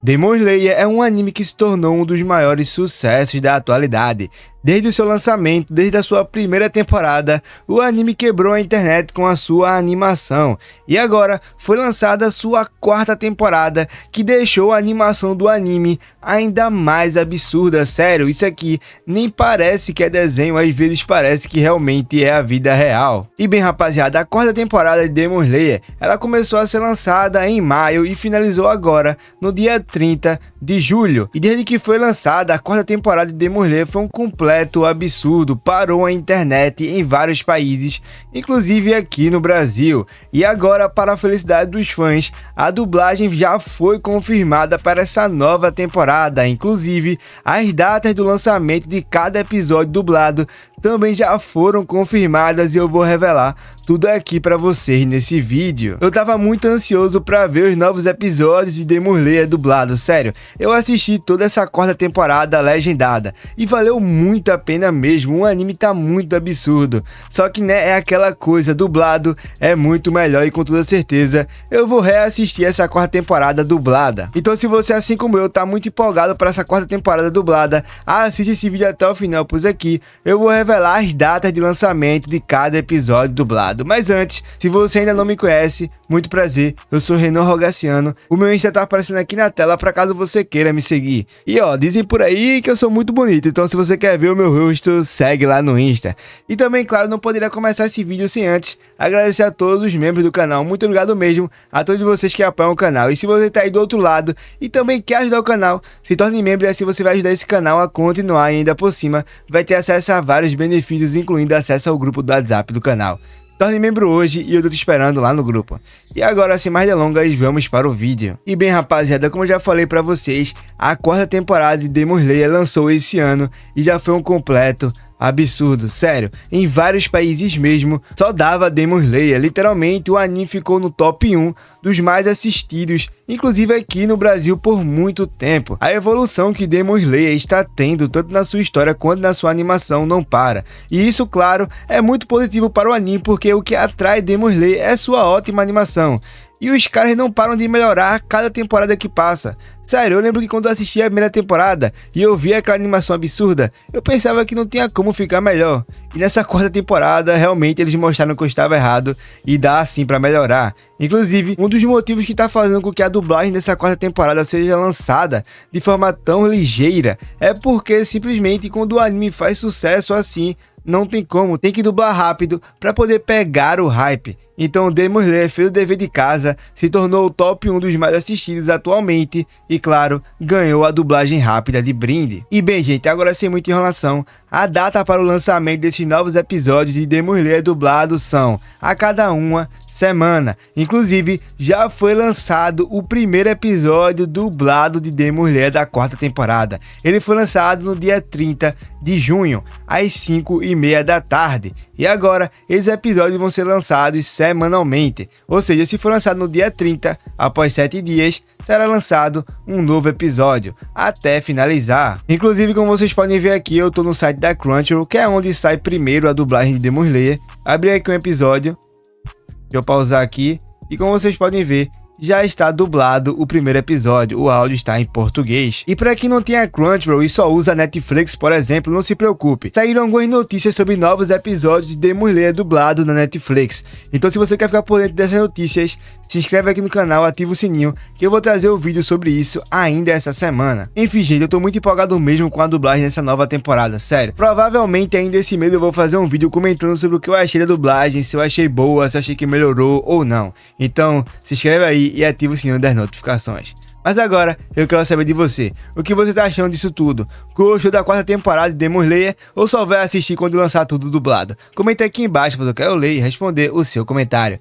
Demon Slayer é um anime que se tornou um dos maiores sucessos da atualidade, Desde o seu lançamento, desde a sua primeira temporada, o anime quebrou a internet com a sua animação. E agora foi lançada a sua quarta temporada, que deixou a animação do anime ainda mais absurda. Sério, isso aqui nem parece que é desenho, às vezes parece que realmente é a vida real. E bem, rapaziada, a quarta temporada de Demon Slayer, ela começou a ser lançada em maio e finalizou agora no dia 30 de julho. E desde que foi lançada, a quarta temporada de Demon foi um completo absurdo, parou a internet em vários países, inclusive aqui no Brasil. E agora, para a felicidade dos fãs, a dublagem já foi confirmada para essa nova temporada, inclusive as datas do lançamento de cada episódio dublado também já foram confirmadas e eu vou revelar tudo aqui para vocês nesse vídeo. Eu tava muito ansioso para ver os novos episódios de Demon dublado, sério. Eu assisti toda essa quarta temporada legendada e valeu muito a pena mesmo. O anime tá muito absurdo. Só que né, é aquela coisa, dublado é muito melhor e com toda certeza eu vou reassistir essa quarta temporada dublada. Então se você assim como eu tá muito empolgado para essa quarta temporada dublada, assiste esse vídeo até o final, pois aqui eu vou revelar as datas de lançamento de cada episódio dublado. Mas antes, se você ainda não me conhece, muito prazer. Eu sou Renan Rogaciano. O meu Insta tá aparecendo aqui na tela para caso você você queira me seguir. E ó, dizem por aí que eu sou muito bonito, então se você quer ver o meu rosto, segue lá no Insta. E também, claro, não poderia começar esse vídeo sem antes agradecer a todos os membros do canal, muito obrigado mesmo a todos vocês que apoiam o canal. E se você tá aí do outro lado e também quer ajudar o canal, se torne membro e assim você vai ajudar esse canal a continuar e ainda por cima vai ter acesso a vários benefícios, incluindo acesso ao grupo do WhatsApp do canal. Torne membro hoje e eu tô te esperando lá no grupo. E agora, sem mais delongas, vamos para o vídeo. E bem, rapaziada, como já falei para vocês, a quarta temporada de Demon Slayer lançou esse ano e já foi um completo Absurdo, sério. Em vários países mesmo, só dava Demon Slayer. Literalmente, o anime ficou no top 1 dos mais assistidos, inclusive aqui no Brasil por muito tempo. A evolução que Demon Slayer está tendo, tanto na sua história quanto na sua animação, não para. E isso, claro, é muito positivo para o anime, porque o que atrai Demon Slayer é sua ótima animação. E os caras não param de melhorar cada temporada que passa. Sério, eu lembro que quando eu assisti a primeira temporada e eu vi aquela animação absurda, eu pensava que não tinha como ficar melhor. E nessa quarta temporada, realmente eles mostraram que eu estava errado e dá assim para melhorar. Inclusive, um dos motivos que tá fazendo com que a dublagem dessa quarta temporada seja lançada de forma tão ligeira é porque simplesmente quando o anime faz sucesso assim, não tem como, tem que dublar rápido para poder pegar o hype. Então Demon Slayer fez o dever de casa, se tornou o top 1 dos mais assistidos atualmente e, claro, ganhou a dublagem rápida de brinde. E bem, gente, agora sem muita enrolação, a data para o lançamento desses novos episódios de Demon Slayer é dublado são a cada uma semana. Inclusive, já foi lançado o primeiro episódio dublado de Demon Slayer da quarta temporada. Ele foi lançado no dia 30 de junho, às 5 e meia da tarde. E agora, esses episódios vão ser lançados semanalmente. Ou seja, se for lançado no dia 30, após 7 dias, será lançado um novo episódio, até finalizar. Inclusive, como vocês podem ver aqui, eu estou no site da Crunchyroll, que é onde sai primeiro a dublagem de Demon Slayer. Abri aqui um episódio, deixa eu pausar aqui, e como vocês podem ver, já está dublado o primeiro episódio, o áudio está em português. E para quem não tem a Crunchyroll e só usa Netflix, por exemplo, não se preocupe. Saíram algumas notícias sobre novos episódios de Demon Slayer dublado na Netflix. Então se você quer ficar por dentro dessas notícias, se inscreve aqui no canal, ativa o sininho, que eu vou trazer o um vídeo sobre isso ainda essa semana. Enfim, gente, eu tô muito empolgado mesmo com a dublagem dessa nova temporada, sério. Provavelmente ainda esse mês eu vou fazer um vídeo comentando sobre o que eu achei da dublagem, se eu achei boa, se eu achei que melhorou ou não. Então, se inscreve aí e ativa o sininho das notificações. Mas agora eu quero saber de você. O que você tá achando disso tudo? Gostou da quarta temporada de Demon Slayer ou só vai assistir quando lançar tudo dublado? Comenta aqui embaixo, porque eu quero ler e responder o seu comentário.